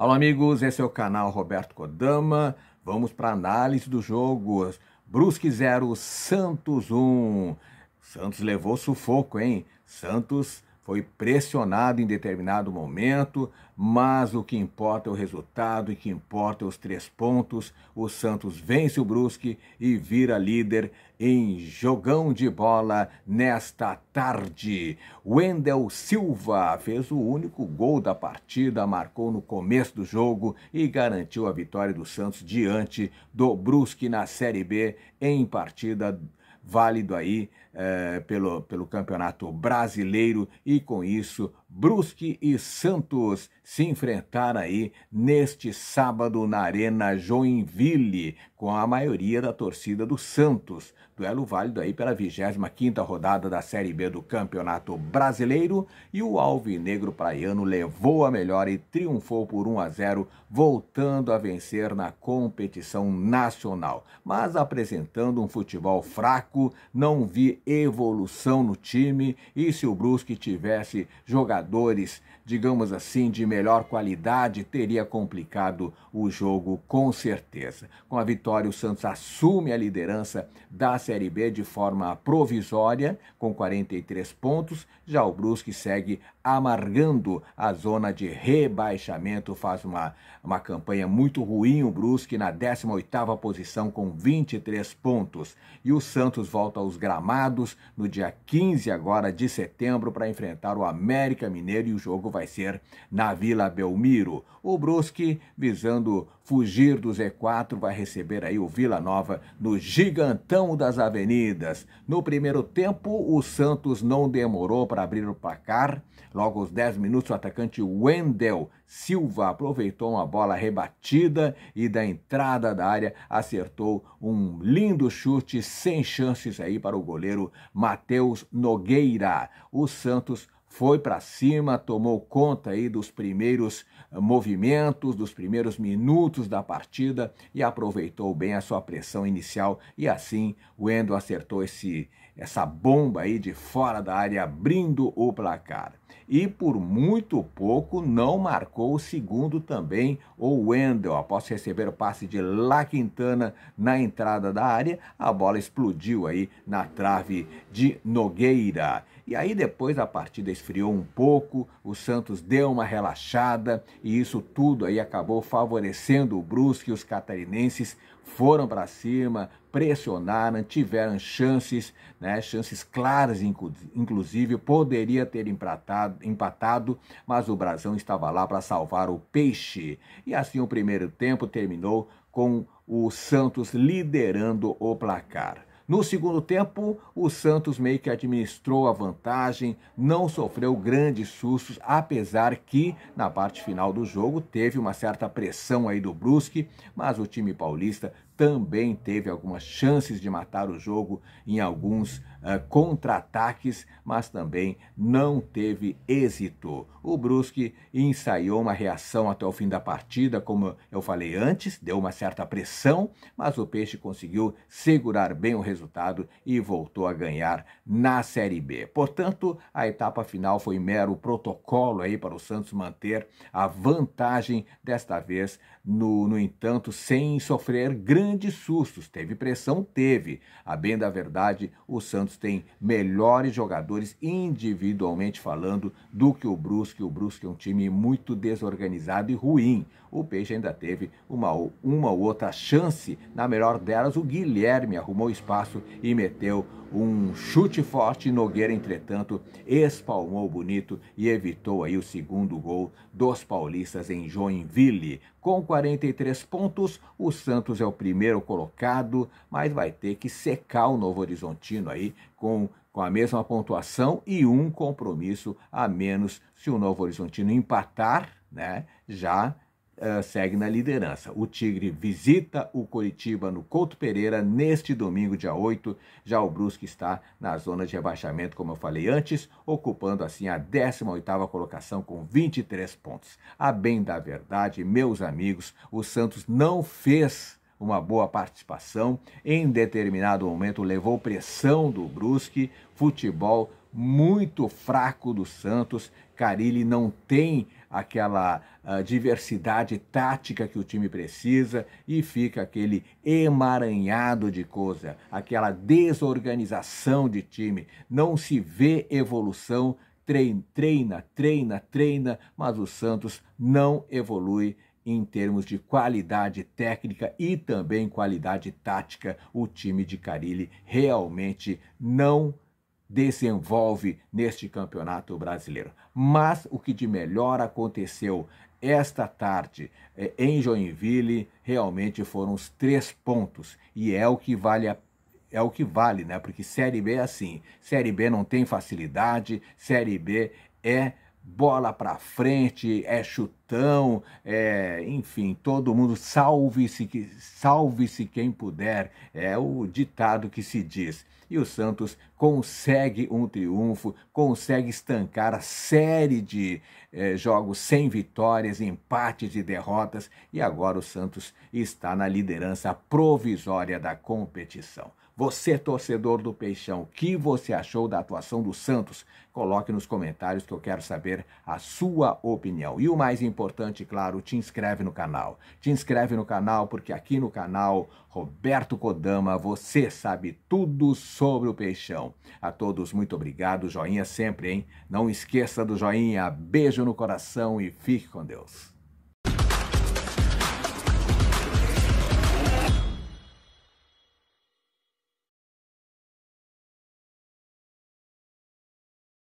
Alô, amigos, esse é o canal Roberto Kodama. Vamos para análise dos jogos. Brusque 0, Santos 1. Santos levou sufoco, hein? Santos foi pressionado em determinado momento, mas o que importa é o resultado e que importa é os três pontos. O Santos vence o Brusque e vira líder em jogão de bola nesta tarde. Wendel Silva fez o único gol da partida, marcou no começo do jogo e garantiu a vitória do Santos diante do Brusque na Série B em partida válido aí é, pelo, pelo Campeonato Brasileiro e com isso Brusque e Santos se enfrentaram aí neste sábado na Arena Joinville, com a maioria da torcida do Santos. Duelo válido aí pela 25ª rodada da Série B do Campeonato Brasileiro e o Alvinegro Praiano levou a melhor e triunfou por 1 a 0, voltando a vencer na competição nacional. Mas apresentando um futebol fraco, não vi evolução no time e se o Brusque tivesse jogado governadores digamos assim, de melhor qualidade, teria complicado o jogo com certeza. Com a vitória, o Santos assume a liderança da Série B de forma provisória, com 43 pontos. Já o Brusque segue amargando a zona de rebaixamento, faz uma, uma campanha muito ruim o Brusque na 18ª posição com 23 pontos. E o Santos volta aos gramados no dia 15 agora de setembro para enfrentar o América Mineiro e o jogo vai vai ser na Vila Belmiro. O Brusque, visando fugir do Z4, vai receber aí o Vila Nova no gigantão das avenidas. No primeiro tempo, o Santos não demorou para abrir o placar. Logo aos 10 minutos, o atacante Wendel Silva aproveitou uma bola rebatida e da entrada da área acertou um lindo chute sem chances aí para o goleiro Matheus Nogueira. O Santos foi para cima, tomou conta aí dos primeiros eh, movimentos, dos primeiros minutos da partida e aproveitou bem a sua pressão inicial e assim o Endo acertou esse essa bomba aí de fora da área abrindo o placar e por muito pouco não marcou o segundo também, o Wendel. Após receber o passe de La Quintana na entrada da área, a bola explodiu aí na trave de Nogueira. E aí depois a partida esfriou um pouco, o Santos deu uma relaxada e isso tudo aí acabou favorecendo o Brusque. Os catarinenses foram para cima, pressionaram, tiveram chances, né, chances claras inclusive, poderia ter empratado empatado, empatado, mas o Brasão estava lá para salvar o peixe. E assim o primeiro tempo terminou com o Santos liderando o placar. No segundo tempo, o Santos meio que administrou a vantagem, não sofreu grandes sustos, apesar que na parte final do jogo teve uma certa pressão aí do Brusque, mas o time paulista também teve algumas chances de matar o jogo em alguns uh, contra-ataques, mas também não teve êxito. O Brusque ensaiou uma reação até o fim da partida, como eu falei antes, deu uma certa pressão, mas o Peixe conseguiu segurar bem o resultado e voltou a ganhar na Série B. Portanto, a etapa final foi mero protocolo aí para o Santos manter a vantagem, desta vez, no, no entanto, sem sofrer grandes grandes sustos. Teve pressão? Teve. A bem da verdade, o Santos tem melhores jogadores individualmente falando do que o Brusque. O Brusque é um time muito desorganizado e ruim. O Peixe ainda teve uma, uma ou outra chance. Na melhor delas, o Guilherme arrumou espaço e meteu um chute forte. Nogueira, entretanto, espalmou bonito e evitou aí o segundo gol dos paulistas em Joinville. Com 43 pontos, o Santos é o primeiro colocado, mas vai ter que secar o Novo Horizontino aí com, com a mesma pontuação e um compromisso a menos se o Novo Horizontino empatar, né? Já ah, segue na liderança. O Tigre visita o Coritiba no Couto Pereira neste domingo, dia 8. Já o Brusque está na zona de rebaixamento, como eu falei antes, ocupando assim a 18ª colocação com 23 pontos. A bem da verdade, meus amigos, o Santos não fez uma boa participação, em determinado momento levou pressão do Brusque, futebol muito fraco do Santos. Carilli não tem aquela ah, diversidade tática que o time precisa e fica aquele emaranhado de coisa, aquela desorganização de time. Não se vê evolução, treina, treina, treina, treina, mas o Santos não evolui em termos de qualidade técnica e também qualidade tática. O time de Carilli realmente não evolui desenvolve neste Campeonato Brasileiro. Mas o que de melhor aconteceu esta tarde é, em Joinville realmente foram os três pontos e é o que vale a é o que vale, né? Porque Série B é assim. Série B não tem facilidade, Série B é bola para frente, é chutar. Então, é, enfim, todo mundo salve-se salve-se quem puder, é o ditado que se diz. E o Santos consegue um triunfo, consegue estancar a série de é, jogos sem vitórias, empates e derrotas, e agora o Santos está na liderança provisória da competição. Você, torcedor do Peixão, o que você achou da atuação do Santos? Coloque nos comentários que eu quero saber a sua opinião. E o mais importante, importante, claro, te inscreve no canal. Te inscreve no canal porque aqui no canal Roberto Kodama você sabe tudo sobre o peixão. A todos muito obrigado, joinha sempre, hein? Não esqueça do joinha. Beijo no coração e fique com Deus.